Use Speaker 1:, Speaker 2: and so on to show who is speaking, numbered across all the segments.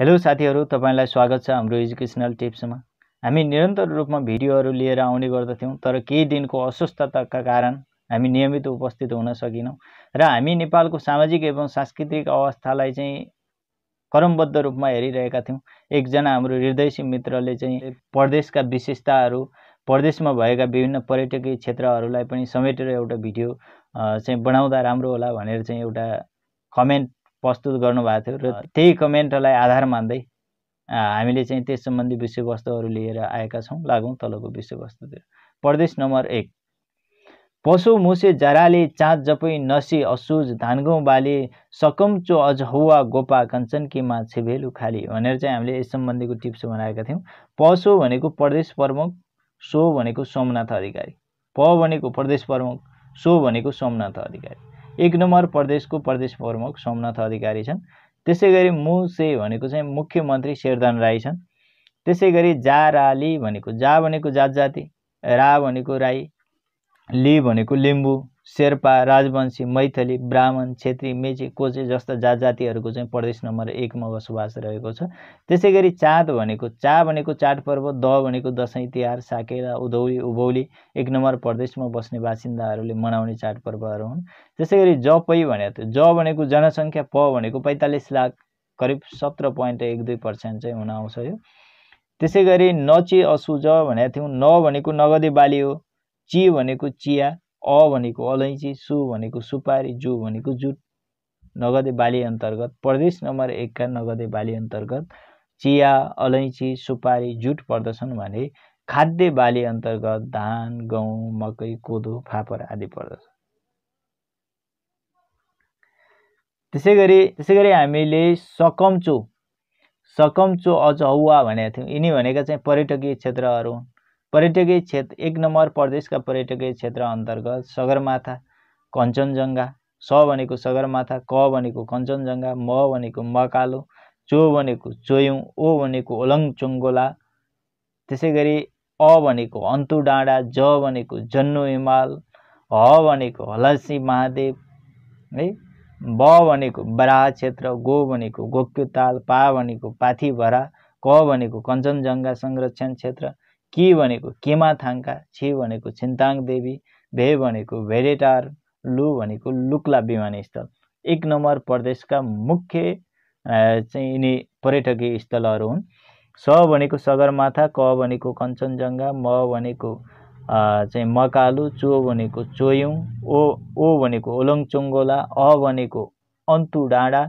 Speaker 1: hello साथीहरू तपाईँलाई स्वागत छ हाम्रो एजुकेसनल टिप्समा हामी निरन्तर रूपमा भिडियोहरू लिएर आउने गर्दथ्यौँ तर केही दिनको अस्वस्थताका कारण हामी नियमित उपस्थित हुन सकेनौँ र हामी नेपालको सामाजिक एवं सांस्कृतिक अवस्थालाई चाहिँ क्रमबद्ध रूपमा हेरिरहेका थियौँ एकजना हाम्रो हृदयसी मित्रले चाहिँ प्रदेशका विशेषताहरू प्रदेशमा भएका विभिन्न पर्यटकीय क्षेत्रहरूलाई पनि समेटेर एउटा भिडियो चाहिँ बनाउँदा राम्रो होला भनेर चाहिँ एउटा कमेन्ट प्रस्तुत गर्नुभएको थियो र त्यही कमेन्टलाई आधार मान्दै हामीले चाहिँ त्यस सम्बन्धी विषयवस्तुहरू लिएर आएका छौँ लागौँ तलको विषयवस्तुतिर प्रदेश नम्बर एक पशु मुसे जराले चाँद जपै नसी असुज धानगौँ बाली सकम्चो अजहुवा गोपा कञ्चनकीमा छेभेलु खाली भनेर चाहिँ हामीले यस सम्बन्धीको टिप्स बनाएका थियौँ पशु भनेको प्रदेश प्रमुख सो भनेको सोमनाथ अधिकारी प भनेको प्रदेश प्रमुख सो भनेको सोमनाथ अधिकारी एक नम्बर प्रदेशको प्रदेश प्रमुख सोमनाथ अधिकारी छन् त्यसै गरी मुसे भनेको चाहिँ मुख्यमन्त्री शेरदान राई छन् त्यसै गरी जा जाराली भनेको जा भनेको जात जाति रा भनेको राई लि भनेको लिम्बू शेर्पा राजवंशी मैथली ब्राह्मण छेत्री मेची कोचे जस्ता जात जातिहरूको चाहिँ प्रदेश नम्बर एकमा बसोबास रहेको छ त्यसै गरी चाँद भनेको चा भनेको चाडपर्व द भनेको दसैँ तिहार साकेला उधौली उभौली एक नम्बर प्रदेशमा बस्ने बासिन्दाहरूले मनाउने चाडपर्वहरू हुन् त्यसै गरी जपै भनेको ज भनेको जनसङ्ख्या प भनेको पैँतालिस लाख करिब सत्र पोइन्ट एक दुई पर्सेन्ट चाहिँ हुन आउँछ यो त्यसै गरी नची असुज भनेको थियौँ न भनेको नगदे बाली हो चिया भनेको चिया अ भनेको अलैँची सु भनेको सुपारी जु भनेको जुट नगदे बाली अन्तर्गत प्रदेश नम्बर एकका नगदे बाली अन्तर्गत चिया अलैँची सुपारी जुट पर्दछन् भने खाद्य बाली अन्तर्गत धान गहुँ मकै कोदो फापर आदि पर्दछ त्यसै गरी त्यसै गरी हामीले सकम्चो सकम्चो हौवा भनेका थियौँ यिनी भनेका चाहिँ पर्यटकीय क्षेत्रहरू पर्यटकीय क्षेत्र एक नम्बर प्रदेशका पर्यटकीय क्षेत्र अन्तर्गत सगरमाथा कञ्चनजङ्घा स भनेको सगरमाथा क भनेको कञ्चनजङ्घा म भनेको मकालो चो भनेको चोयौँ ओ भनेको ओलङचुङ्गोला त्यसै गरी अ भनेको अन्तु डाँडा ज भनेको जन्नु हिमाल ह भनेको हलसी महादेव है ब भनेको बराह क्षेत्र गो भनेको गोक्यु ताल पा भनेको पाथिभरा क भनेको कञ्चनजङ्घा संरक्षण क्षेत्र के भनेको केमा केमाथाङ्का छि भनेको छिन्ताङ देवी भे भनेको भेडेटार लु भनेको लुक्ला विमानस्थल एक नम्बर प्रदेशका मुख्य चाहिँ यिनी पर्यटकीय स्थलहरू हुन् स भनेको सगरमाथा क भनेको कञ्चनजङ्घा म भनेको चाहिँ मकालु चो भनेको चोयुङ ओ ओ भनेको ओलङचुङ्गोला अ भनेको अन्तु डाँडा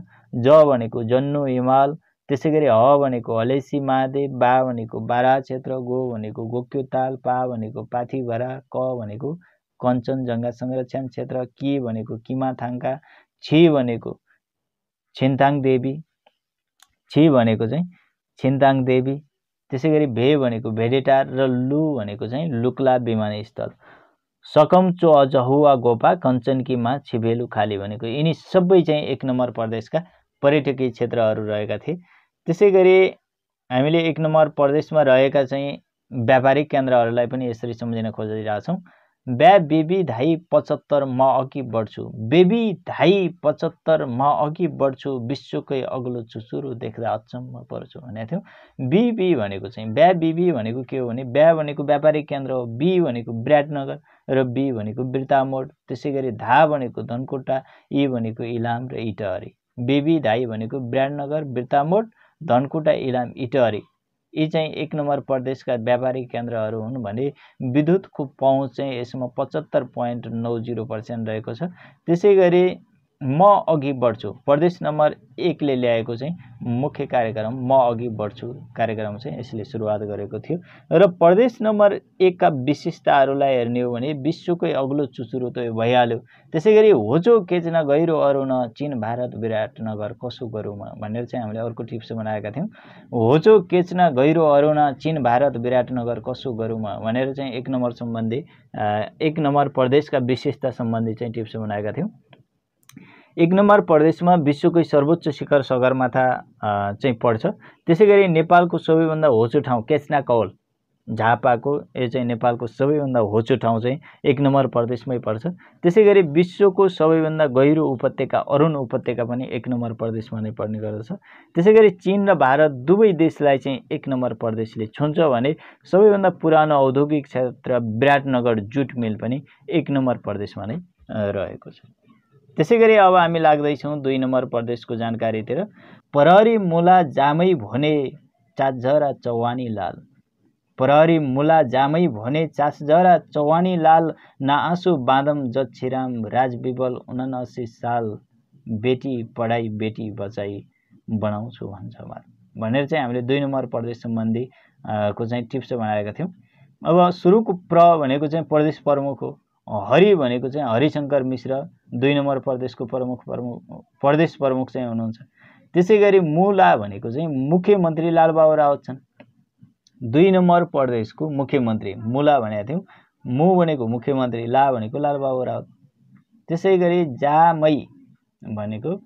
Speaker 1: ज भनेको जन्नु हिमाल त्यसै गरी ह भनेको हलेसी महादेव बा भनेको बारा क्षेत्र गो भनेको गोक्यो ताल पा भनेको पाथिभरा क भनेको कञ्चनजङ्घा संरक्षण क्षेत्र के भनेको किमाथाङका छि भनेको छिन्ताङ देवी छि भनेको चाहिँ छिन्ताङ देवी त्यसै गरी भे भनेको भेडेटार र लु भनेको चाहिँ लुक्ला विमानस्थल सकम चो अजहुवा गोपा कञ्चनकीमा छिभेलु खाली भनेको यिनी सबै चाहिँ एक नम्बर प्रदेशका पर्यटकीय क्षेत्रहरू रहेका थिए त्यसै गरी हामीले एक नम्बर प्रदेशमा रहेका चाहिँ व्यापारिक केन्द्रहरूलाई पनि यसरी सम्झिन खोजिरहेछौँ ब्या बेबी धाई पचहत्तर म अघि बढ्छु बेबी धाई पचहत्तर म अघि बढ्छु विश्वकै अग्लो चुचुरो देख्दा अचम्म पर्छु भनेको थियौँ बिबी भनेको चाहिँ ब्या बिबी भनेको के हो भने ब्या भनेको व्यापारिक केन्द्र हो बी भनेको विराटनगर र बी भनेको बिर्तामोड त्यसै गरी धा भनेको धनकोटा इ भनेको इलाम र इटहरी बेबी धाई भनेको विराटनगर बिर्तामोड धनकुटा इलाम इटहरी यी चाहिँ एक नम्बर प्रदेशका व्यापारिक केन्द्रहरू हुन् भने विद्युतको पहुँच चाहिँ यसमा पचहत्तर पोइन्ट नौ जिरो पर्सेन्ट रहेको छ त्यसै गरी म अघि बढ्छु प्रदेश नम्बर एकले ल्याएको चाहिँ मुख्य कार्यक्रम म अघि बढ्छु कार्यक्रम चाहिँ यसले सुरुवात गरेको थियो र प्रदेश नम्बर एकका विशेषताहरूलाई हेर्ने हो भने विश्वकै अग्लो चुचुरो त भइहाल्यो त्यसै गरी होचो केचना गहिरो अरू चिन भारत विराटनगर कसो गरौँ भनेर चाहिँ हामीले अर्को टिप्स बनाएका थियौँ होचो केचना गहिरो अरू न चिन भारत विराटनगर कसो गरौँ भनेर चाहिँ एक नम्बर सम्बन्धी एक नम्बर प्रदेशका विशेषता सम्बन्धी चाहिँ टिप्स बनाएका थियौँ एक नम्बर प्रदेशमा विश्वकै सर्वोच्च शिखर सगरमाथा चाहिँ पर्छ त्यसै गरी नेपालको सबैभन्दा होचो ठाउँ केचना कौल झापाको यो चाहिँ नेपालको सबैभन्दा होचो ठाउँ चाहिँ एक नम्बर प्रदेशमै पर्छ त्यसै गरी विश्वको सबैभन्दा गहिरो उपत्यका अरुण उपत्यका पनि एक नम्बर प्रदेशमा नै पर्ने गर्दछ त्यसै गरी चिन र भारत दुवै देशलाई चाहिँ एक नम्बर प्रदेशले छुन्छ भने सबैभन्दा पुरानो औद्योगिक क्षेत्र विराटनगर जुट मिल पनि एक नम्बर प्रदेशमा नै रहेको छ त्यसै गरी अब हामी लाग्दैछौँ दुई नम्बर प्रदेशको जानकारीतिर प्रहरी मुला जामै भने चाझरा चौवानी लाल प्रहरी मुला जामै भने चासजरा चौवानी लाल नआँसु बाँधम जक्षिराम राजबिबल उनासी साल बेटी पढाइ बेटी बचाइ बनाउँछु भन्छ भनेर चाहिँ हामीले दुई नम्बर प्रदेश सम्बन्धी को चाहिँ टिप्स बनाएका थियौँ अब सुरुको प्र भनेको चाहिँ प्रदेश प्रमुख हो हरि भनेको चाहिँ हरिशङ्कर मिश्र दुई नम्बर प्रदेशको प्रमुख प्रमुख प्रदेश प्रमुख चाहिँ हुनुहुन्छ त्यसै गरी मुला भनेको चाहिँ मुख्यमन्त्री लालबाबु रावत छन् दुई नम्बर प्रदेशको मुख्यमन्त्री मुला भनेको थियौँ मु भनेको मुख्यमन्त्री ला भनेको लालबाबु रावत त्यसै गरी जामै भनेको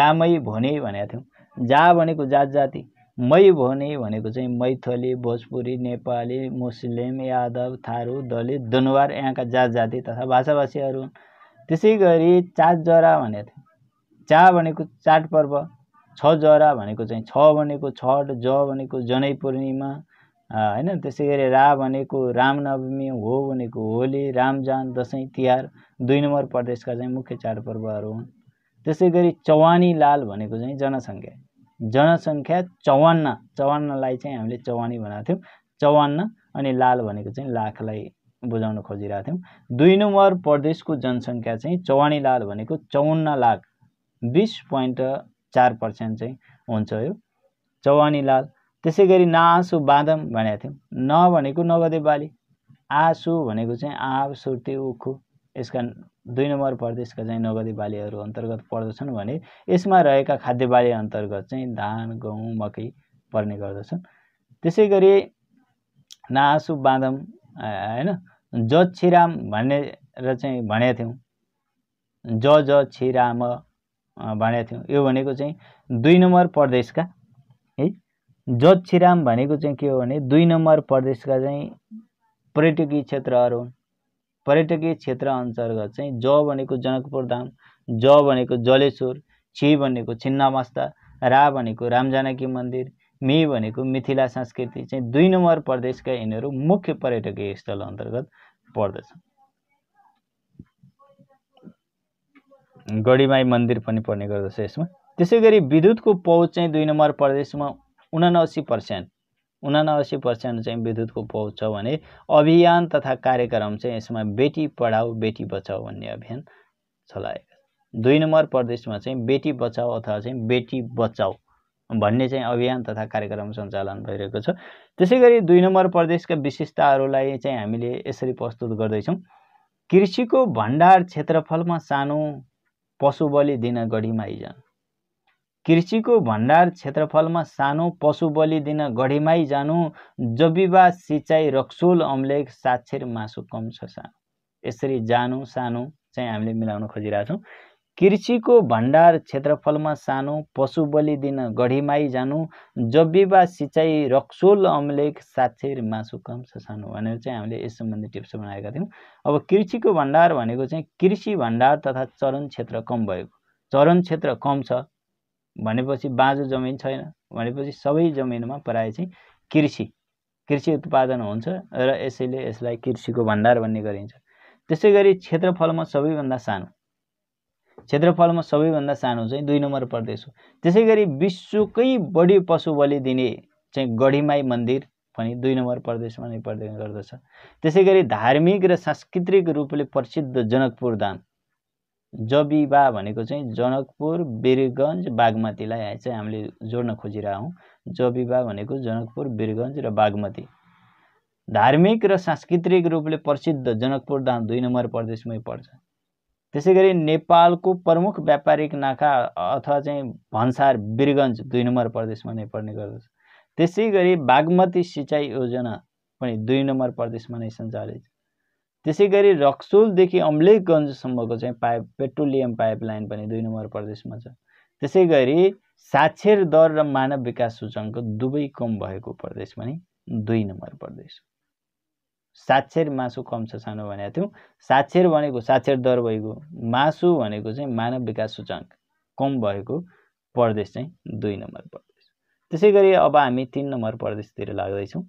Speaker 1: जामै भने भनेको थियौँ जा भनेको जात जाति मै भने भनेको चाहिँ मैथली भोजपुरी नेपाली मुस्लिम यादव थारू दलित दनुवार यहाँका जात जाति तथा भाषाभाषीहरू हुन् त्यसै गरी जरा भनेको चा भनेको चाडपर्व छ जरा भनेको चाहिँ छ भनेको छठ ज भनेको जनै पूर्णिमा होइन त्यसै गरी रा भनेको रामनवमी हो भनेको होली रामजान दसैँ तिहार दुई नम्बर प्रदेशका चाहिँ मुख्य चाडपर्वहरू हुन् त्यसै गरी चवानी लाल भनेको चाहिँ जनसङ्ख्या जनसङ्ख्या चौवन्न चौवन्नलाई चाहिँ हामीले चौवानी भनेको थियौँ चौवन्न अनि लाल भनेको चाहिँ लाखलाई बुझाउन खोजिरहेको थियौँ दुई नम्बर प्रदेशको जनसङ्ख्या चाहिँ चौवानी लाल भनेको चौवन्न लाख बिस पोइन्ट चार पर्सेन्ट चाहिँ हुन्छ यो चौवानी लाल त्यसै गरी नासु बाँदम भनेको थियौँ न भनेको नगदे बाली आसु भनेको चाहिँ सुर्ती उखु यसका दुई नम्बर प्रदेशका चाहिँ नगदी बालीहरू अन्तर्गत पर्दछन् भने यसमा रहेका खाद्य बाली अन्तर्गत चाहिँ धान गहुँ मकै पर्ने गर्दछन् त्यसै गरी नासु बाँदम होइन ज छिराम भनेर चाहिँ भनेको थियौँ ज ज छिराम भनेको थियौँ यो भनेको चाहिँ दुई नम्बर प्रदेशका है ज छिराम भनेको चाहिँ के हो भने दुई नम्बर प्रदेशका चाहिँ पर्यटकीय क्षेत्रहरू हुन् पर्यटकीय क्षेत्र अन्तर्गत चाहिँ ज भनेको जनकपुर धाम ज भनेको जलेश्वर छि भनेको छिन्नामस्ता रा भनेको रामजानकी मन्दिर मि भनेको मिथिला संस्कृति चाहिँ दुई नम्बर प्रदेशका यिनीहरू मुख्य पर्यटकीय स्थल अन्तर्गत पर्दछ गढीमाई मन्दिर पनि पर्ने गर्दछ यसमा त्यसै गरी विद्युतको पहुँच चाहिँ दुई नम्बर प्रदेशमा उनासी पर्सेन्ट उनासी पर्सेन्ट चाहिँ विद्युतको पहुँच छ भने अभियान तथा कार्यक्रम चाहिँ यसमा बेटी पढाऊ बेटी बचाऊ भन्ने अभियान चलाएका दुई नम्बर प्रदेशमा चाहिँ बेटी बचाऊ अथवा चाहिँ बेटी बचाऊ भन्ने चाहिँ अभियान तथा कार्यक्रम सञ्चालन भइरहेको छ त्यसै गरी दुई नम्बर प्रदेशका विशेषताहरूलाई चाहिँ हामीले यसरी प्रस्तुत गर्दैछौँ कृषिको भण्डार क्षेत्रफलमा सानो पशुबली दिन गढीमा कृषिको भण्डार क्षेत्रफलमा सानो पशु बलि दिन गढीमाई जानु जबिबा सिँचाइ रक्सोल अम्लेख साक्षर मासु कम छ सानो यसरी जानु सानो चाहिँ हामीले मिलाउन खोजिरहेको छौँ कृषिको भण्डार क्षेत्रफलमा सानो पशु बलि दिन गढीमाई जानु जबिबा सिँचाइ रक्सोल अम्लेख साक्षर मासु कम छ सानो भनेर चाहिँ हामीले यस सम्बन्धी टिप्स बनाएका थियौँ अब कृषिको भण्डार भनेको चाहिँ कृषि भण्डार तथा चरण क्षेत्र कम भएको चरण क्षेत्र कम छ भनेपछि बाँझो जमिन छैन भनेपछि सबै जमिनमा प्रायः चाहिँ कृषि कृषि उत्पादन हुन्छ र यसैले यसलाई कृषिको भण्डार भन्ने गरिन्छ त्यसै गरी क्षेत्रफलमा सबैभन्दा सानो क्षेत्रफलमा सबैभन्दा सानो चाहिँ दुई नम्बर प्रदेश हो त्यसै गरी विश्वकै बढी पशु बलि दिने चाहिँ गढीमाई मन्दिर पनि दुई नम्बर प्रदेशमा नै पर्दैन गर्दछ त्यसै गरी धार्मिक र सांस्कृतिक रूपले प्रसिद्ध जनकपुर धाम जबिबा भनेको चाहिँ जनकपुर वीरगन्ज बागमतीलाई चाहिँ हामीले जोड्न हौँ जबिबा भनेको जनकपुर वीरगन्ज र बागमती धार्मिक र सांस्कृतिक रूपले प्रसिद्ध जनकपुर धाम दुई नम्बर प्रदेशमै पर्छ त्यसै गरी नेपालको प्रमुख व्यापारिक नाका अथवा चाहिँ भन्सार वीरगन्ज दुई नम्बर प्रदेशमा नै पर्ने गर्दछ त्यसै गरी बागमती सिँचाइ योजना पनि दुई नम्बर प्रदेशमा नै सञ्चालित छ त्यसै गरी रक्सोलदेखि अम्लेखगञ्जसम्मको चाहिँ पाइप पेट्रोलियम पाइपलाइन पनि दुई नम्बर प्रदेशमा छ त्यसै गरी साक्षर दर र मानव विकास सूचाङ्क दुवै कम भएको प्रदेश पनि दुई नम्बर प्रदेश साक्षर मासु कम छ सानो भनेको थियौँ साक्षर भनेको साक्षर दर भएको मासु भनेको चाहिँ मानव विकास सूचाङ्क कम भएको प्रदेश चाहिँ दुई नम्बर प्रदेश त्यसै गरी अब हामी तिन नम्बर प्रदेशतिर लाग्दैछौँ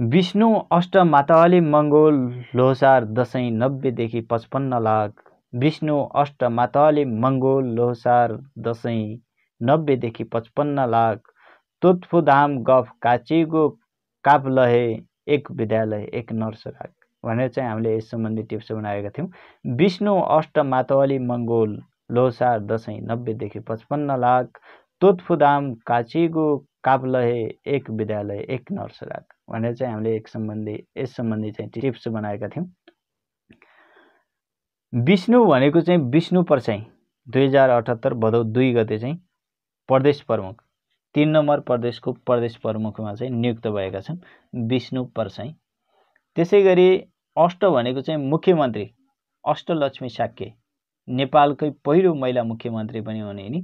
Speaker 1: विष्णु अष्ट मातावली मङ्गोल लोसार दसैँ नब्बेदेखि पचपन्न लाख विष्णु अष्ट मातावली मङ्गोल लोसार दसैँ नब्बेदेखि पचपन्न लाख तोत्फुधाम गफ काचिगो काप्लहे एक विद्यालय एक नर्सराग भनेर चाहिँ हामीले यस सम्बन्धी टिप्स बनाएका थियौँ विष्णु अष्ट मातावली मङ्गोल लोसार दसैँ नब्बेदेखि पचपन्न लाख तोत्फुधाम काचिगो काप्लहे एक विद्यालय एक नर्सराग भनेर चाहिँ हामीले एक सम्बन्धी यस सम्बन्धी चाहिँ टिप्स बनाएका थियौँ विष्णु भनेको चाहिँ विष्णु परसाई दुई हजार अठहत्तर भदौ दुई गते चाहिँ प्रदेश प्रमुख तिन नम्बर प्रदेशको प्रदेश प्रमुखमा चाहिँ नियुक्त भएका छन् विष्णु परसाई त्यसै गरी अष्ट भनेको चाहिँ मुख्यमन्त्री अष्टलक्ष्मी साक्य नेपालकै पहिलो महिला मुख्यमन्त्री पनि हुने नि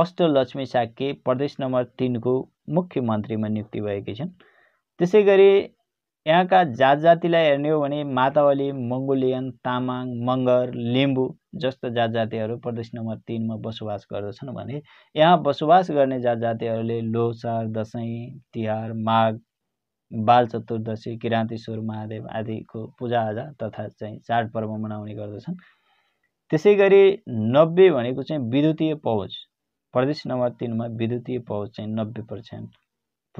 Speaker 1: अष्टलक्ष्मी साक्य प्रदेश नम्बर तिनको मुख्यमन्त्रीमा नियुक्ति भएकी छन् त्यसै गरी यहाँका जात जातिलाई हेर्ने हो भने मातावली मङ्गोलियन तामाङ मगर लिम्बू जस्ता जात जातिहरू प्रदेश नम्बर तिनमा बसोबास गर्दछन् भने यहाँ बसोबास गर्ने जात जातिहरूले लोसार दसैँ तिहार माघ बाल चतुर्दशी किराँतेश्वर महादेव आदिको पूजाआजा तथा चाहिँ चाडपर्व मनाउने गर्दछन् त्यसै गरी नब्बे भनेको चाहिँ विद्युतीय पहुँच प्रदेश नम्बर तिनमा विद्युतीय पहुँच चाहिँ नब्बे पर्सेन्ट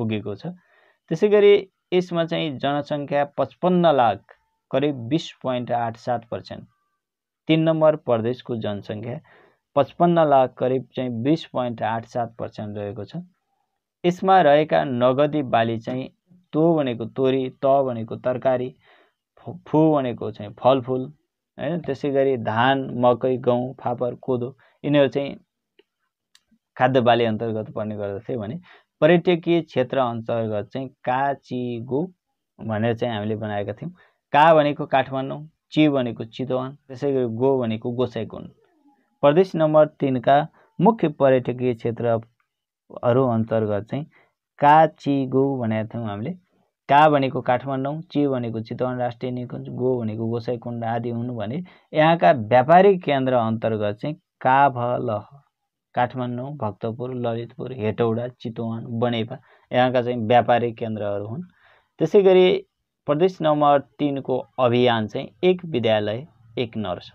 Speaker 1: पुगेको छ त्यसै गरी यसमा चाहिँ जनसङ्ख्या पचपन्न लाख करिब बिस पोइन्ट आठ सात पर्सेन्ट तिन नम्बर प्रदेशको जनसङ्ख्या पचपन्न लाख करिब चाहिँ बिस पोइन्ट आठ सात पर्सेन्ट रहेको छ यसमा रहेका नगदी बाली चाहिँ तो भनेको तोरी त भनेको तरकारी फु भनेको चाहिँ फलफुल होइन त्यसै गरी धान मकै गहुँ फापर कोदो यिनीहरू चाहिँ खाद्य बाली अन्तर्गत पर्ने गर्दथे भने पर्यटकीय क्षेत्र अन्तर्गत चाहिँ काचिगु भनेर चाहिँ हामीले बनाएका थियौँ का भनेको काठमाडौँ ची भनेको चितवन त्यसै गरी गो भनेको गोसाइकुण्ड प्रदेश नम्बर तिनका मुख्य पर्यटकीय क्षेत्रहरू अन्तर्गत चाहिँ काचिगु भनेका थियौँ हामीले का भनेको काठमाडौँ ची भनेको चितवन राष्ट्रिय निकुञ्ज गो भनेको गोसाइकुण्ड आदि हुनु भने यहाँका व्यापारिक केन्द्र अन्तर्गत चाहिँ काभलह काठमाडौँ भक्तपुर ललितपुर हेटौडा चितवन बनेपा यहाँका चाहिँ व्यापारिक केन्द्रहरू हुन् त्यसै गरी प्रदेश नम्बर तिनको अभियान चाहिँ एक विद्यालय एक नर्स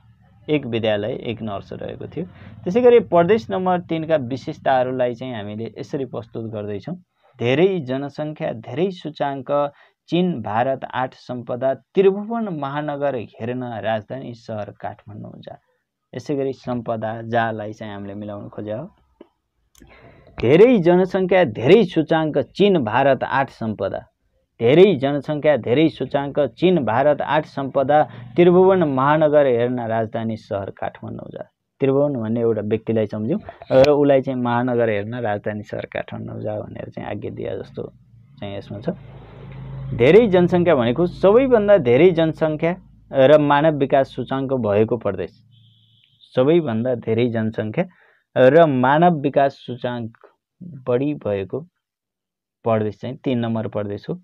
Speaker 1: एक विद्यालय एक नर्स रहेको थियो त्यसै गरी प्रदेश नम्बर तिनका विशेषताहरूलाई चाहिँ हामीले यसरी प्रस्तुत गर्दैछौँ धेरै जनसङ्ख्या धेरै सूचाङ्क चिन भारत आठ सम्पदा त्रिभुवन महानगर हेर्न राजधानी सहर काठमाडौँ जा यसै गरी सम्पदा जालाई चाहिँ हामीले मिलाउन खोज्यो हो धेरै जनसङ्ख्या धेरै सूचाङ्क चिन भारत आठ सम्पदा धेरै जनसङ्ख्या धेरै सूचाङ्क चिन भारत आठ सम्पदा त्रिभुवन महानगर हेर्न राजधानी सहर काठमाडौँ जा त्रिभुवन भन्ने एउटा व्यक्तिलाई सम्झ्यौँ र उसलाई चाहिँ महानगर हेर्न राजधानी सहर काठमाडौँ जा भनेर चाहिँ आज्ञा दिए जस्तो चाहिँ यसमा छ धेरै जनसङ्ख्या भनेको सबैभन्दा धेरै जनसङ्ख्या र मानव विकास सूचाङ्क भएको प्रदेश सबैभन्दा धेरै जनसङ्ख्या र मानव विकास सूचाङ्क बढी भएको प्रदेश चाहिँ तिन नम्बर प्रदेश हो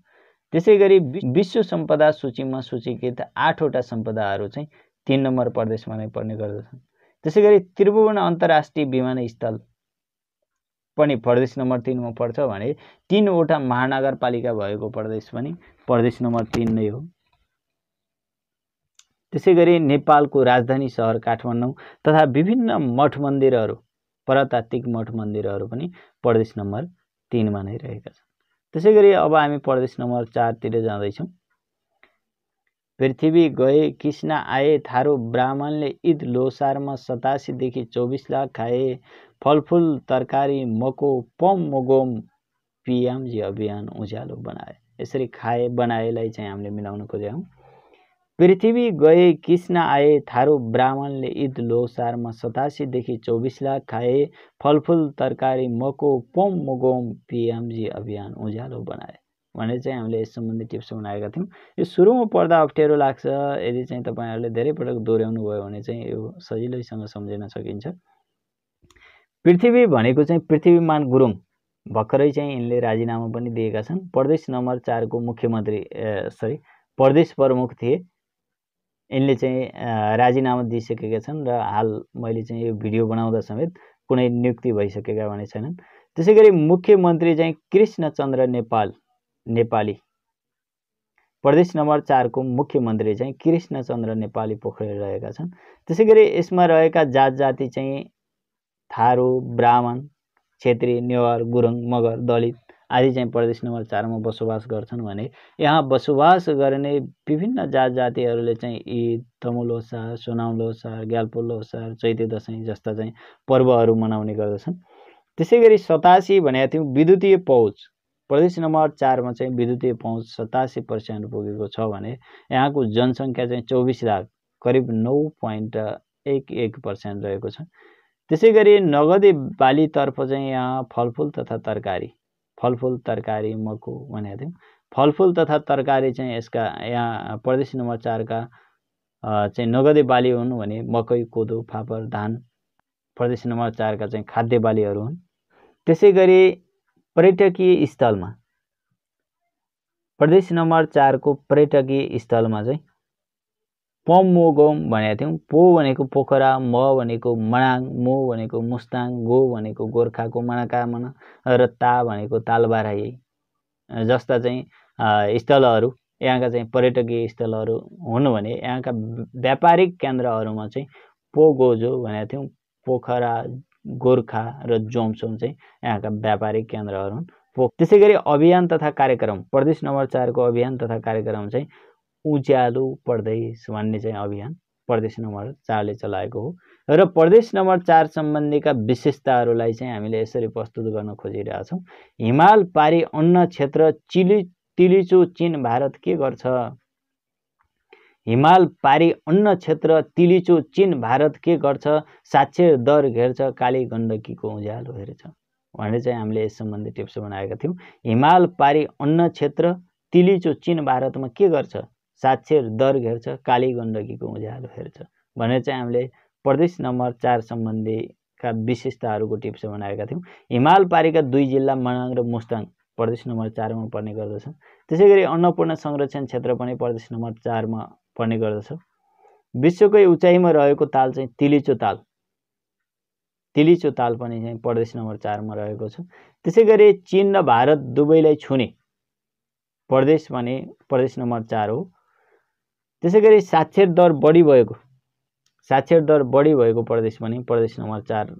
Speaker 1: त्यसै गरी विश्व सम्पदा सूचीमा सूचीकृत आठवटा सम्पदाहरू चाहिँ तिन नम्बर प्रदेशमा नै पर्ने गर्दछन् त्यसै गरी त्रिभुवन अन्तर्राष्ट्रिय विमानस्थल पनि प्रदेश नम्बर तिनमा पर्छ भने तिनवटा महानगरपालिका भएको प्रदेश पनि प्रदेश नम्बर तिन नै हो त्यसै गरी नेपालको राजधानी सहर काठमाडौँ तथा विभिन्न मठ मन्दिरहरू पुरातात्विक मठ मन्दिरहरू पनि प्रदेश नम्बर तिनमा नै रहेका छन् त्यसै गरी अब हामी प्रदेश नम्बर चारतिर जाँदैछौँ पृथ्वी गए कृष्ण आए थारू ब्राह्मणले इद लोसारमा सतासीदेखि चौबिस लाख खाए फलफुल तरकारी मको पम मोगोम पिएमजी अभियान उज्यालो बनाए यसरी खाए बनाएलाई चाहिँ हामीले मिलाउन खोज्यौँ पृथ्वी गए कृष्ण आए थारू ब्राह्मणले ईद लोसारमा सतासीदेखि चौबिस लाख खाए फलफुल तरकारी मको पोम मोगोम पिएमजी अभियान उज्यालो बनाए भनेर चाहिँ हामीले यस सम्बन्धी टिप्स बनाएका थियौँ यो सुरुमा पढ्दा अप्ठ्यारो लाग्छ यदि चाहिँ तपाईँहरूले धेरै पटक दोहोऱ्याउनु भयो भने चाहिँ यो सजिलैसँग सम्झिन सकिन्छ पृथ्वी भनेको चाहिँ पृथ्वीमान गुरुङ भर्खरै चाहिँ यिनले राजीनामा पनि दिएका छन् प्रदेश नम्बर चारको मुख्यमन्त्री सरी प्रदेश प्रमुख थिए यिनले चाहिँ राजीनामा दिइसकेका छन् र हाल मैले चाहिँ यो भिडियो बनाउँदा समेत कुनै नियुक्ति भइसकेका भने छैनन् त्यसै गरी मुख्यमन्त्री चाहिँ कृष्णचन्द्र नेपाल नेपाली प्रदेश नम्बर चारको मुख्यमन्त्री चाहिँ कृष्णचन्द्र नेपाली पोखरेल रहेका छन् त्यसै गरी यसमा रहेका जात जाति चाहिँ थारू ब्राह्मण छेत्री नेवार गुरुङ मगर दलित आदि चाहिँ प्रदेश नम्बर चारमा बसोबास गर्छन् भने यहाँ बसोबास गर्ने विभिन्न जात जातिहरूले चाहिँ ईद तमुल लोसार सोनाउलो लोसार ग्याल्पो चैते दसैँ जस्ता चाहिँ पर्वहरू मनाउने गर्दछन् त्यसै गरी सतासी भनेका थियौँ विद्युतीय पहुँच प्रदेश नम्बर चारमा चाहिँ विद्युतीय पहुँच सतासी पर्सेन्ट पुगेको छ भने यहाँको जनसङ्ख्या चाहिँ चौबिस लाख करिब नौ पोइन्ट एक एक पर्सेन्ट रहेको छ त्यसै गरी नगदे बालीतर्फ चाहिँ यहाँ फलफुल तथा तरकारी फलफुल तरकारी मकु भनेको थियौँ फलफुल तथा तरकारी चाहिँ यसका यहाँ प्रदेश नम्बर चारका चाहिँ नगदे बाली हुन् भने मकै कोदो फापर धान प्रदेश नम्बर चारका चाहिँ खाद्य बालीहरू हुन् त्यसै गरी पर्यटकीय स्थलमा प्रदेश नम्बर चारको पर्यटकीय स्थलमा चाहिँ पमोगम भनेको थियौँ पो भनेको पोखरा म भनेको मनाङ मो भनेको मुस्ताङ गो भनेको गोर्खाको मना र ता भनेको तालबारा यही जस्ता चाहिँ स्थलहरू यहाँका चाहिँ पर्यटकीय स्थलहरू हुन् भने यहाँका व्यापारिक केन्द्रहरूमा चाहिँ पो पोगोजो भनेका थियौँ पोखरा गोर्खा र जोमसोम चाहिँ यहाँका व्यापारिक केन्द्रहरू हुन् पो त्यसै गरी अभियान तथा कार्यक्रम प्रदेश नम्बर चारको अभियान तथा कार्यक्रम चाहिँ उज्यालो प्रदेश भन्ने चाहिँ अभियान प्रदेश नम्बर चारले चलाएको हो र प्रदेश नम्बर चार सम्बन्धीका विशेषताहरूलाई चाहिँ हामीले यसरी प्रस्तुत गर्न खोजिरहेछौँ हिमाल पारी अन्न क्षेत्र चिलि तिलिचो चिन भारत के गर्छ हिमाल पारी अन्न क्षेत्र तिलिचो चिन भारत के गर्छ साक्षर दर घेर्छ काली गण्डकीको उज्यालो हेर्छ भनेर चाहिँ हामीले यस सम्बन्धी टिप्स बनाएका थियौँ हिमाल पारी अन्न क्षेत्र तिलिचो चिन भारतमा के गर्छ साक्षर दर हेर्छ काली गण्डकीको उज्यालो हेर्छ भनेर चाहिँ हामीले प्रदेश नम्बर चार सम्बन्धीका विशेषताहरूको टिप्स बनाएका थियौँ हिमाल पारेका दुई जिल्ला मनाङ र मुस्ताङ प्रदेश नम्बर चारमा पर्ने गर्दछ त्यसै गरी अन्नपूर्ण संरक्षण क्षेत्र पनि प्रदेश नम्बर चारमा पर्ने गर्दछ विश्वकै उचाइमा रहेको ताल चाहिँ तिलिचो ताल तिलिचो ताल पनि चाहिँ प्रदेश नम्बर चारमा रहेको छ त्यसै गरी चिन र भारत दुवैलाई छुने प्रदेश भने प्रदेश नम्बर चार हो त्यसै गरी साक्षर दर बढी भएको साक्षर दर बढी भएको प्रदेश भने प्रदेश नम्बर चार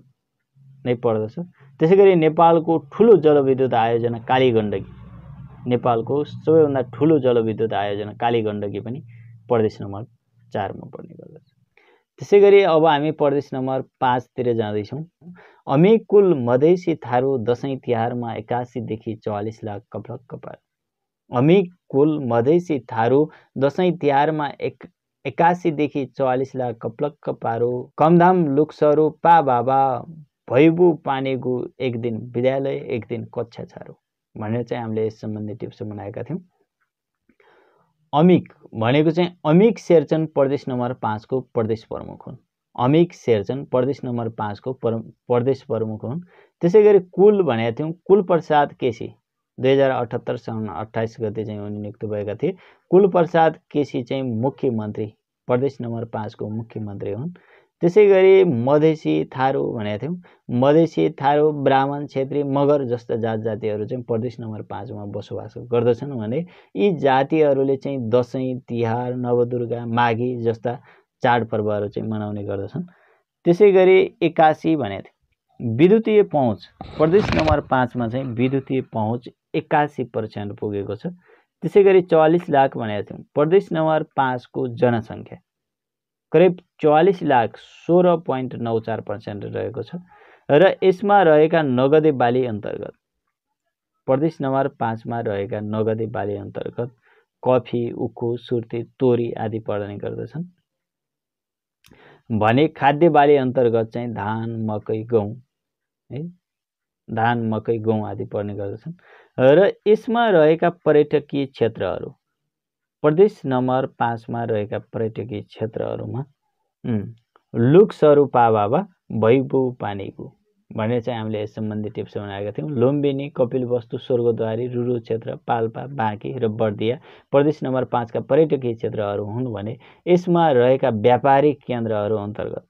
Speaker 1: नै पर्दछ त्यसै गरी नेपालको ठुलो जलविद्युत आयोजना काली गण्डकी नेपालको सबैभन्दा ठुलो जलविद्युत आयोजना काली गण्डकी पनि प्रदेश नम्बर चारमा पर्ने गर्दछ त्यसै गरी अब हामी प्रदेश नम्बर पाँचतिर जाँदैछौँ अमिकुल मधेसी थारू दसैँ तिहारमा एकासीदेखि चौवालिस लाख कपलक कपाल कुल मधेसी थारू दसैँ तिहारमा एक एक्कासीदेखि चौवालिस लाख कप्लक्क पारो कमधाम लुक्सरो पा बाबा भैबु पानेगु एक दिन विद्यालय एक दिन कक्षा छारो भनेर चाहिँ हामीले यस सम्बन्धी टिप्स बनाएका थियौँ अमिक भनेको चाहिँ अमिक शेरचन प्रदेश नम्बर पाँचको प्रदेश प्रमुख हुन् अमिक शेरचन प्रदेश नम्बर पाँचको प्रदेश प्रमुख हुन् त्यसै गरी कुल भनेका थियौँ कुलप्रसाद केसी दुई हजार अठहत्तर सन् अठाइस गते चाहिँ उनी नियुक्त भएका थिए कुलप्रसाद केसी चाहिँ मुख्यमन्त्री प्रदेश नम्बर पाँचको मुख्यमन्त्री हुन् त्यसै गरी मधेसी थारू भनेको थियौँ मधेसी थारू ब्राह्मण छेत्री मगर जस्ता जात जातिहरू चाहिँ प्रदेश नम्बर पाँचमा बसोबास गर्दछन् भने यी जातिहरूले चाहिँ दसैँ तिहार नवदुर्गा माघी जस्ता चाडपर्वहरू चाहिँ मनाउने गर्दछन् त्यसै गरी एकासी भनेको थिएँ विद्युतीय पहुँच प्रदेश नम्बर पाँचमा चाहिँ विद्युतीय पहुँच एक्कासी पर्सेन्ट पुगेको छ त्यसै गरी चौवालिस लाख भनेका थियौँ प्रदेश नम्बर पाँचको जनसङ्ख्या करिब चौवालिस लाख सोह्र पोइन्ट नौ चार पर्सेन्ट रहेको छ र यसमा रहेका नगदे बाली अन्तर्गत प्रदेश नम्बर पाँचमा रहेका नगदे बाली अन्तर्गत कफी उखु सुर्ती तोरी आदि पर्ने गर्दछन् भने खाद्य बाली अन्तर्गत चाहिँ धान मकै गहुँ है धान मकै गहुँ आदि पर्ने गर्दछन् र यसमा रहेका पर्यटकीय क्षेत्रहरू प्रदेश नम्बर पाँचमा रहेका पर्यटकीय क्षेत्रहरूमा लुक्सहरू पावा भैबु पानीको भनेर चाहिँ हामीले यस सम्बन्धी टिप्स बनाएका थियौँ लुम्बिनी कपिलवस्तु स्वर्गद्वारी रुरु क्षेत्र पाल्पा बाँकी र बर्दिया प्रदेश नम्बर पाँचका पर्यटकीय क्षेत्रहरू हुन् भने यसमा रहेका व्यापारिक केन्द्रहरू अन्तर्गत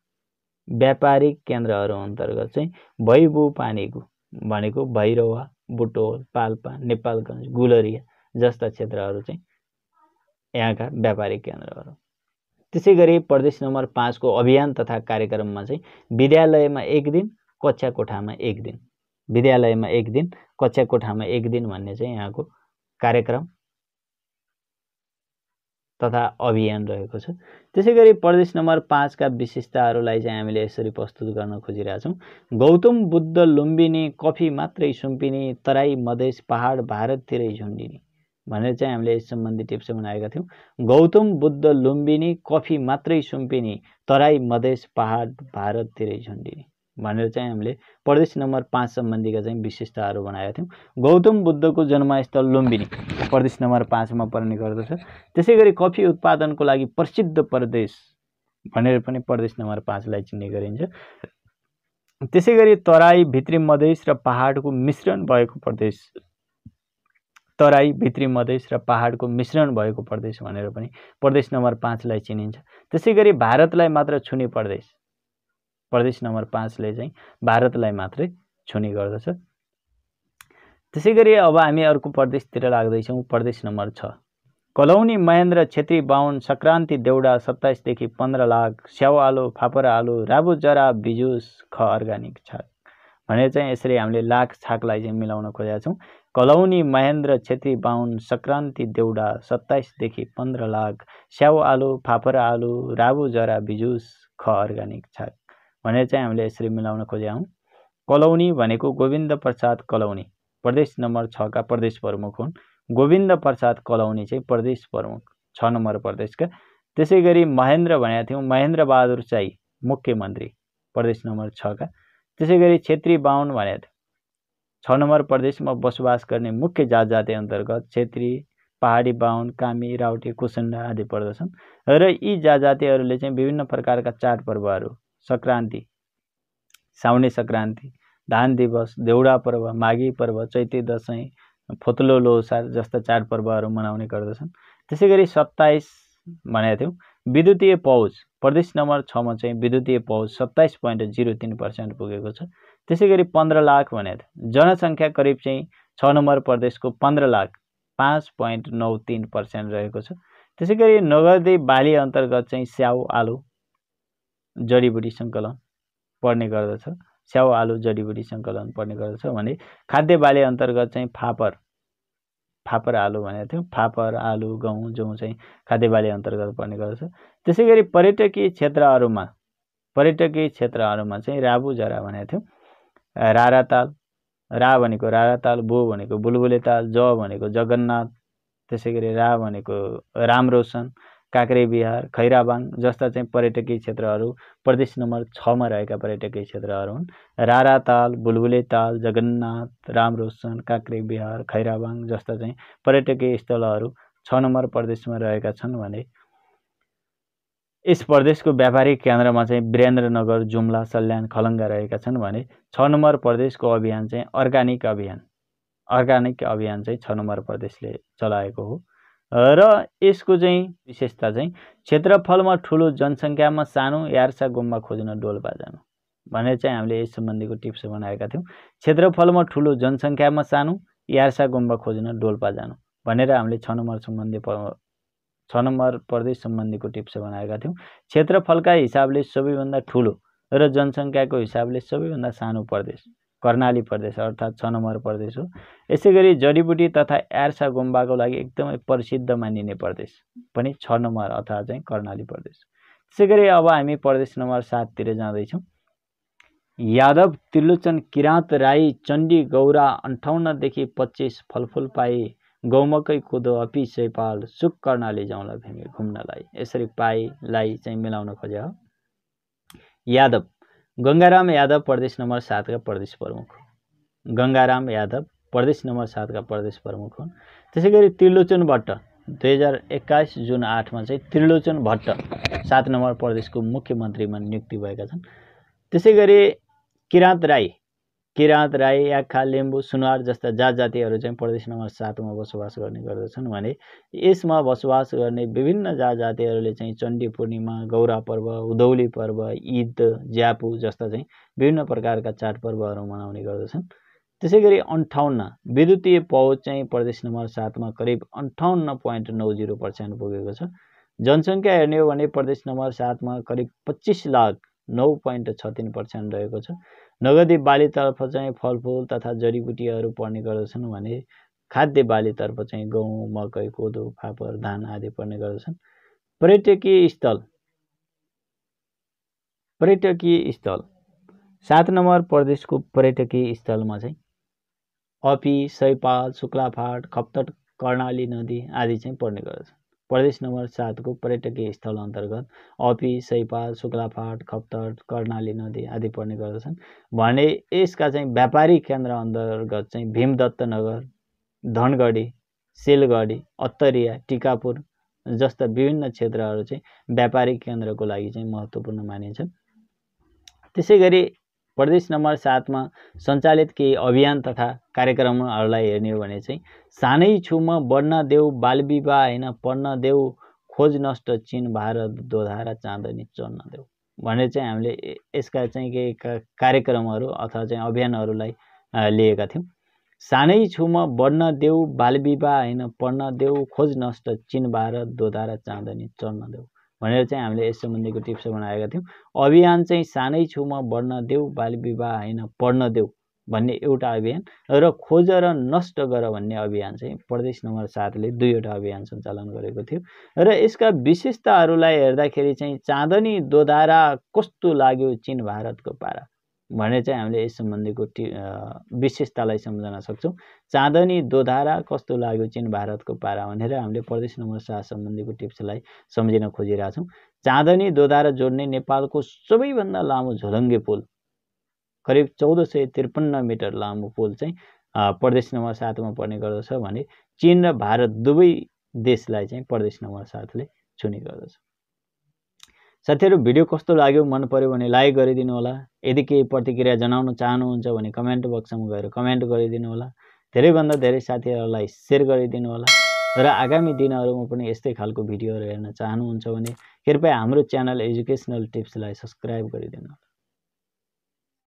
Speaker 1: व्यापारिक केन्द्रहरू अन्तर्गत चाहिँ भैबु पानीको भनेको भैरवा बुटोल पाल्पा नेपालगञ्ज गुलरिया जस्ता क्षेत्रहरू चाहिँ यहाँका व्यापारिक केन्द्रहरू त्यसै गरी प्रदेश नम्बर पाँचको अभियान तथा कार्यक्रममा चाहिँ विद्यालयमा एक दिन कक्षा कोठामा एक दिन विद्यालयमा एक दिन कक्षा कोठामा एक दिन भन्ने चाहिँ यहाँको कार्यक्रम तथा अभियान रहेको छ त्यसै गरी प्रदेश नम्बर पाँचका विशेषताहरूलाई चाहिँ हामीले यसरी प्रस्तुत गर्न खोजिरहेछौँ गौतम बुद्ध लुम्बिनी कफी मात्रै सुम्पिने तराई मधेस पहाड भारततिरै झुन्डिने भनेर चाहिँ हामीले यस सम्बन्धी टिप्स बनाएका थियौँ गौतम बुद्ध लुम्बिनी कफी मात्रै सुम्पिने तराई मधेस पहाड भारततिरै झुन्डिने भनेर चाहिँ हामीले प्रदेश नम्बर पाँच सम्बन्धीका चाहिँ विशेषताहरू बनाएका थियौँ गौतम बुद्धको जन्मस्थल लुम्बिनी प्रदेश नम्बर पाँचमा पर्ने गर्दछ त्यसै गरी कफी उत्पादनको लागि प्रसिद्ध प्रदेश भनेर पनि प्रदेश नम्बर पाँचलाई चिन्ने गरिन्छ त्यसै गरी तराई भित्री मधेस र पहाडको मिश्रण भएको प्रदेश तराई भित्री मधेस र पहाडको मिश्रण भएको प्रदेश भनेर पनि प्रदेश नम्बर पाँचलाई चिनिन्छ त्यसै गरी भारतलाई मात्र छुने प्रदेश प्रदेश नम्बर पाँचले चाहिँ भारतलाई मात्रै छुने गर्दछ त्यसै गरी अब हामी अर्को प्रदेशतिर लाग्दैछौँ प्रदेश नम्बर छ कलौनी महेन्द्र छेत्री बाहुन सङ्क्रान्ति देउडा सत्ताइसदेखि पन्ध्र लाख स्याउ आलु फापर आलु राबु जरा बिजुस ख अर्ग्यानिक छाक भनेर चाहिँ यसरी हामीले लाख छाकलाई चाहिँ मिलाउन खोजेका छौँ कलौनी महेन्द्र छेत्री बाहुन सङ्क्रान्ति देउडा सत्ताइसदेखि पन्ध्र लाख स्याउ आलु फापर आलु राबु जरा बिजुस ख अर्ग्यानिक छाक भनेर चाहिँ हामीले यसरी मिलाउन खोजेका हौँ कलौनी भनेको गोविन्द प्रसाद कलौनी प्रदेश नम्बर छका प्रदेश प्रमुख हुन् गोविन्द प्रसाद कलौनी चाहिँ प्रदेश प्रमुख छ नम्बर प्रदेशका त्यसै गरी महेन्द्र भनेका थियौँ महेन्द्र बहादुर साई मुख्यमन्त्री प्रदेश नम्बर छका त्यसै गरी छेत्री बाहुन भनेका थियौँ छ नम्बर प्रदेशमा बसोबास गर्ने मुख्य जात जाति अन्तर्गत छेत्री पहाडी बाहुन कामी राउटे कुसुन्डा आदि पर्दछन् र यी जात जातिहरूले चाहिँ विभिन्न प्रकारका चाडपर्वहरू सङ्क्रान्ति साउने सङ्क्रान्ति धान दिवस देउडा पर्व माघी पर्व चैते दसैँ फोतलो लोसार जस्ता चाडपर्वहरू मनाउने गर्दछन् त्यसै गरी सत्ताइस भनेको थियौँ विद्युतीय पौज प्रदेश नम्बर छमा चाहिँ विद्युतीय पौज सत्ताइस पोइन्ट जिरो तिन पर्सेन्ट पुगेको छ त्यसै गरी पन्ध्र लाख भनेको थियो जनसङ्ख्या करिब चाहिँ छ नम्बर प्रदेशको पन्ध्र लाख पाँच पोइन्ट नौ तिन पर्सेन्ट रहेको छ त्यसै गरी नगरदेव बाली अन्तर्गत चाहिँ स्याउ आलु जडीबुटी सङ्कलन पर्ने गर्दछ स्याउ आलु जडीबुटी सङ्कलन पर्ने गर्दछ भने खाद्य बाली अन्तर्गत चाहिँ फापर फापर आलु भनेको थियौँ फापर आलु गहुँ जौँ चाहिँ खाद्य बाली अन्तर्गत पर्ने गर्दछ त्यसै गरी पर्यटकीय क्षेत्रहरूमा पर्यटकीय क्षेत्रहरूमा चाहिँ राबु जरा भनेको थियौँ राराताल रा भनेको राराताल बो भनेको बुलबुले ताल ज भनेको जगन्नाथ त्यसै गरी रा भनेको राम रोशन काक्रे बिहार खैराबाङ जस्ता चाहिँ पर्यटकीय क्षेत्रहरू प्रदेश नम्बर छमा रहेका पर्यटकीय क्षेत्रहरू हुन् रारा ताल बुलबुले ताल जगन्नाथ राम रोशन काक्रे बिहार खैराबाङ जस्ता चाहिँ पर्यटकीय स्थलहरू छ नम्बर प्रदेशमा रहेका छन् भने यस प्रदेशको व्यापारिक केन्द्रमा चाहिँ वीरेन्द्रनगर जुम्ला सल्यान खलङ्गा रहेका छन् भने छ नम्बर प्रदेशको अभियान चाहिँ अर्ग्यानिक अभियान अर्ग्यानिक अभियान चाहिँ छ नम्बर प्रदेशले चलाएको हो र यसको चाहिँ विशेषता चाहिँ क्षेत्रफलमा ठुलो जनसङ्ख्यामा सानो यार्सा गुम्बा खोज्न डोल्पा जानु भनेर चाहिँ हामीले यस सम्बन्धीको टिप्स बनाएका थियौँ क्षेत्रफलमा ठुलो जनसङ्ख्यामा सानो यार्सा गुम्बा खोज्न डोल्पा जानु भनेर हामीले छ नम्बर सम्बन्धी छ नम्बर प्रदेश सम्बन्धीको टिप्स बनाएका थियौँ क्षेत्रफलका हिसाबले सबैभन्दा ठुलो र जनसङ्ख्याको हिसाबले सबैभन्दा सानो प्रदेश कर्णाली प्रदेश अर्थात् छ नम्बर प्रदेश हो यसै गरी जडीबुटी तथा एर्सा गुम्बाको लागि एकदमै प्रसिद्ध मानिने प्रदेश पनि छ नम्बर अथवा चाहिँ कर्णाली प्रदेश त्यसै गरी अब हामी प्रदेश नम्बर साततिर जाँदैछौँ यादव त्रिलोचन किराँत राई चण्डी गौरा अन्ठाउन्नदेखि पच्चिस फलफुल पाए गौमकै कुदो अपि सैपाल सुक कर्णाली जाउँला घुम्नलाई यसरी पाएलाई चाहिँ मिलाउन खोजे हो यादव गङ्गाराम यादव प्रदेश नम्बर सातका प्रदेश प्रमुख गङ्गाराम यादव प्रदेश नम्बर सातका प्रदेश प्रमुख हुन् त्यसै गरी त्रिलोचन भट्ट दुई हजार एक्काइस जुन आठमा चाहिँ त्रिलोचन भट्ट सात नम्बर प्रदेशको मुख्यमन्त्रीमा नियुक्ति भएका छन् त्यसै गरी किराँत राई किराँत राई याखा लिम्बू सुनार जस्ता जात जातिहरू चाहिँ प्रदेश नम्बर सातमा बसोबास गर्ने गर्दछन् भने यसमा बसोबास गर्ने विभिन्न जात जातिहरूले चाहिँ चण्डी पूर्णिमा गौरा पर्व उधौली पर्व ईद ज्यापु जस्ता चाहिँ विभिन्न प्रकारका चाडपर्वहरू मनाउने गर्दछन् त्यसै गरी अन्ठाउन्न विद्युतीय पहुँच चाहिँ प्रदेश नम्बर सातमा करिब अन्ठाउन्न पोइन्ट नौ जिरो पर्सेन्ट पुगेको छ जनसङ्ख्या हेर्ने हो भने प्रदेश नम्बर सातमा करिब पच्चिस लाख नौ पोइन्ट छ तिन पर्सेन्ट रहेको छ नगदी बालीतर्फ चाहिँ फलफुल तथा जडीबुटीहरू पर्ने गर्दछन् भने खाद्य बालीतर्फ चाहिँ गहुँ मकै कोदो फापर धान आदि पर्ने गर्दछन् पर्यटकीय स्थल पर्यटकीय स्थल सात नम्बर प्रदेशको पर्यटकीय स्थलमा चाहिँ अपी सैपाल शुक्लाफाट खप्तट कर्णाली नदी आदि चाहिँ पर्ने गर्दछ प्रदेश नम्बर सातको पर्यटकीय स्थल अन्तर्गत अपी सैपा शुक्लाफाट खप्तर कर्णाली नदी आदि पर्ने गर्दछन् भने यसका चाहिँ व्यापारिक केन्द्र अन्तर्गत चाहिँ भीमदत्त नगर धनगढी सिलगढी अत्तरिया टिकापुर जस्ता विभिन्न क्षेत्रहरू चाहिँ व्यापारिक केन्द्रको लागि चाहिँ महत्त्वपूर्ण मानिन्छन् त्यसै गरी प्रदेश नम्बर सातमा सञ्चालित केही अभियान तथा कार्यक्रमहरूलाई हेर्ने हो भने चाहिँ सानै छुमा बढ्न देऊ बालविवाह होइन पढ्न देऊ खोज नष्ट चिन भारत दोधारा चाँदनी चढ्न देऊ भनेर चाहिँ हामीले यसका चाहिँ केही कार्यक्रमहरू अथवा चाहिँ अभियानहरूलाई लिएका थियौँ सानै छुमा बढ्न देऊ बालविवाह होइन पढ्न देऊ खोज नष्ट चिन भारत दोधारा चाँदनी चढ्न देऊ भनेर चाहिँ हामीले यस सम्बन्धीको टिप्स बनाएका थियौँ अभियान चाहिँ सानै छु म बढ्न देऊ बाल विवाह होइन पढ्न देऊ भन्ने एउटा अभियान र खोज र नष्ट गर भन्ने अभियान चाहिँ प्रदेश नम्बर सातले दुईवटा अभियान सञ्चालन गरेको थियो र यसका विशेषताहरूलाई हेर्दाखेरि चाहिँ चाँदनी दोधारा कस्तो लाग्यो चिन भारतको पारा भने चाहिँ हामीले यस सम्बन्धीको विशेषतालाई सम्झन सक्छौँ चाँदनी दोधारा कस्तो लाग्यो चिन भारतको पारा भनेर हामीले प्रदेश नम्बर सात सम्बन्धीको टिप्सलाई सम्झिन खोजिरहेछौँ चाँदनी दोधारा जोड्ने नेपालको सबैभन्दा लामो झोलङ्गे पुल करिब चौध सय त्रिपन्न मिटर लामो पुल चाहिँ प्रदेश नम्बर सातमा पर्ने गर्दछ भने चिन र भारत दुवै देशलाई चाहिँ प्रदेश नम्बर सातले छुने गर्दछ साथीहरू भिडियो कस्तो लाग्यो मन पऱ्यो भने लाइक गरिदिनु होला यदि केही प्रतिक्रिया जनाउन चाहनुहुन्छ भने कमेन्ट बक्समा गएर कमेन्ट गरिदिनु होला धेरैभन्दा धेरै साथीहरूलाई सेयर गरिदिनु होला र आगामी दिनहरूमा पनि यस्तै खालको भिडियोहरू हेर्न चाहनुहुन्छ भने कृपया हाम्रो च्यानल एजुकेसनल टिप्सलाई सब्सक्राइब गरिदिनु होला